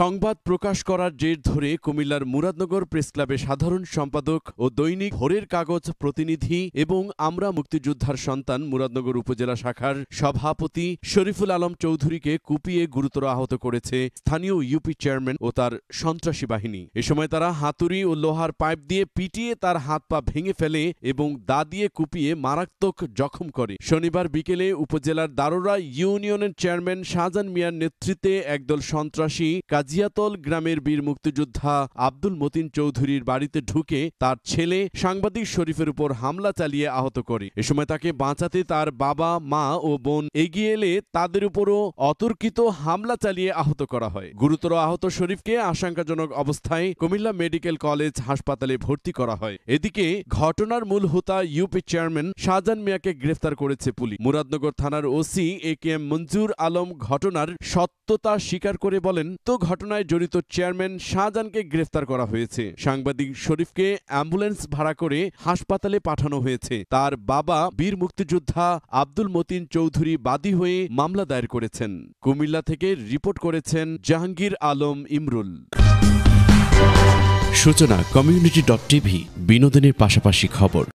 সংবাদ প্রকাশ করার জের ধরে কুমিল্লার মুরাদনগর প্রেসক্লাবে সাধারণ সম্পাদক ও দৈনিক ভোরের কাগজ প্রতিনিধি এবং আমরা মুক্তিযোদ্ধার সন্তান মুরাদনগর উপজেলা শাখার সভাপতি শরীফুল আলম চৌধুরীকে কুপিয়ে গুরুতর আহত করেছে স্থানীয় ইউপি চেয়ারম্যান ও তার সন্ত্রাসী বাহিনী এ সময় তারা হাতুড়ি ও লোহার পাইপ দিয়ে পিটিয়ে তার হাত পা ভেঙে ফেলে এবং দা দিয়ে কুপিয়ে মারাত্মক জখম করে শনিবার বিকেলে উপজেলার দারোরা ইউনিয়নের চেয়ারম্যান শাহজান মিয়ার নেতৃত্বে একদল সন্ত্রাসী কাজ গাজিয়াতল গ্রামের বীর মুক্তিযোদ্ধা আব্দুল মতিন চৌধুরীর বাড়িতে ঢুকে তার ছেলে সাংবাদিক শরীফের উপর হামলা চালিয়ে আহত করে এ সময় তাকে বাঁচাতে তার বাবা মা ও বোন এগিয়ে এলে তাদের উপরও অতর্কিত হামলা চালিয়ে আহত করা হয় গুরুতর আহত শরীফকে আশঙ্কাজনক অবস্থায় কুমিল্লা মেডিকেল কলেজ হাসপাতালে ভর্তি করা হয় এদিকে ঘটনার মূল হোতা ইউপি চেয়ারম্যান শাহজাহান মিয়াকে গ্রেফতার করেছে পুলিশ মুরাদনগর থানার OC A K M Manjur Alam ঘটনার সত্যতা স্বীকার করে বলেন তো ঘটনায় জড়িত চেয়ারম্যান শাহজাহানকে গ্রেফতার করা হয়েছে সাংবাদিক শরীফকে অ্যাম্বুলেন্স ভাড়া করে হাসপাতালে পাঠানো হয়েছে তার বাবা বীর মুক্তিযোদ্ধা আব্দুল মতিন চৌধুরী বাদী হয়ে মামলা দায়ের করেছেন কুমিল্লা থেকে রিপোর্ট করেছেন জাহাঙ্গীর আলম ইমরুল সূচনা কমিউনিটি ডট টিভি বিনোদনের পাশাপাশি খবর